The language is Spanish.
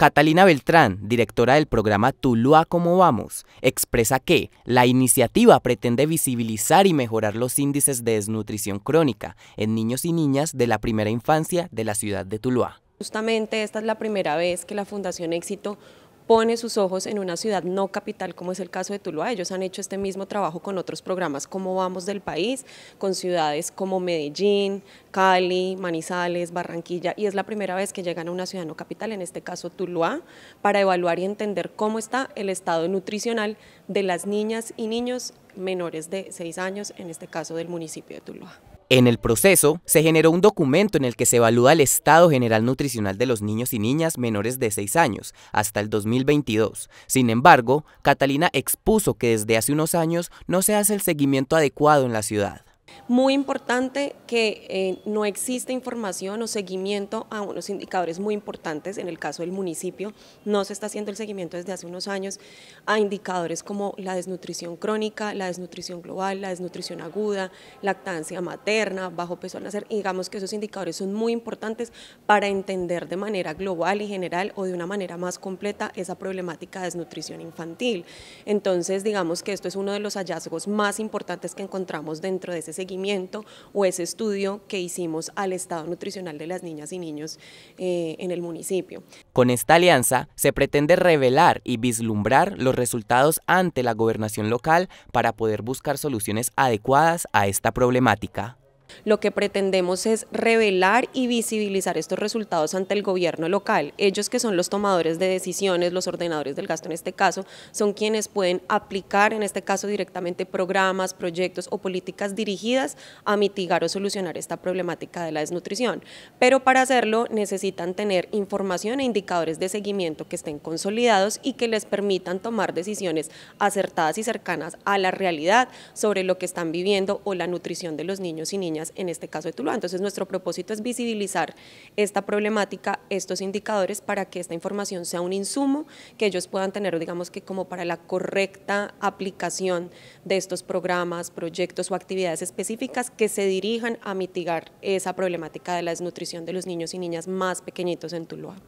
Catalina Beltrán, directora del programa Tuluá Como Vamos, expresa que la iniciativa pretende visibilizar y mejorar los índices de desnutrición crónica en niños y niñas de la primera infancia de la ciudad de Tuluá. Justamente esta es la primera vez que la Fundación Éxito pone sus ojos en una ciudad no capital como es el caso de Tuluá. Ellos han hecho este mismo trabajo con otros programas como Vamos del País, con ciudades como Medellín, Cali, Manizales, Barranquilla y es la primera vez que llegan a una ciudad no capital, en este caso Tuluá, para evaluar y entender cómo está el estado nutricional de las niñas y niños menores de 6 años, en este caso del municipio de Tuluá. En el proceso, se generó un documento en el que se evalúa el estado general nutricional de los niños y niñas menores de 6 años hasta el 2022. Sin embargo, Catalina expuso que desde hace unos años no se hace el seguimiento adecuado en la ciudad. Muy importante que eh, no existe información o seguimiento a unos indicadores muy importantes, en el caso del municipio, no se está haciendo el seguimiento desde hace unos años a indicadores como la desnutrición crónica, la desnutrición global, la desnutrición aguda, lactancia materna, bajo peso al nacer, digamos que esos indicadores son muy importantes para entender de manera global y general o de una manera más completa esa problemática de desnutrición infantil. Entonces, digamos que esto es uno de los hallazgos más importantes que encontramos dentro de ese seguimiento o ese estudio que hicimos al estado nutricional de las niñas y niños eh, en el municipio. Con esta alianza se pretende revelar y vislumbrar los resultados ante la gobernación local para poder buscar soluciones adecuadas a esta problemática lo que pretendemos es revelar y visibilizar estos resultados ante el gobierno local. Ellos que son los tomadores de decisiones, los ordenadores del gasto en este caso, son quienes pueden aplicar en este caso directamente programas, proyectos o políticas dirigidas a mitigar o solucionar esta problemática de la desnutrición. Pero para hacerlo necesitan tener información e indicadores de seguimiento que estén consolidados y que les permitan tomar decisiones acertadas y cercanas a la realidad sobre lo que están viviendo o la nutrición de los niños y niñas en este caso de Tuluá. Entonces nuestro propósito es visibilizar esta problemática, estos indicadores, para que esta información sea un insumo que ellos puedan tener, digamos que como para la correcta aplicación de estos programas, proyectos o actividades específicas que se dirijan a mitigar esa problemática de la desnutrición de los niños y niñas más pequeñitos en Tuluá.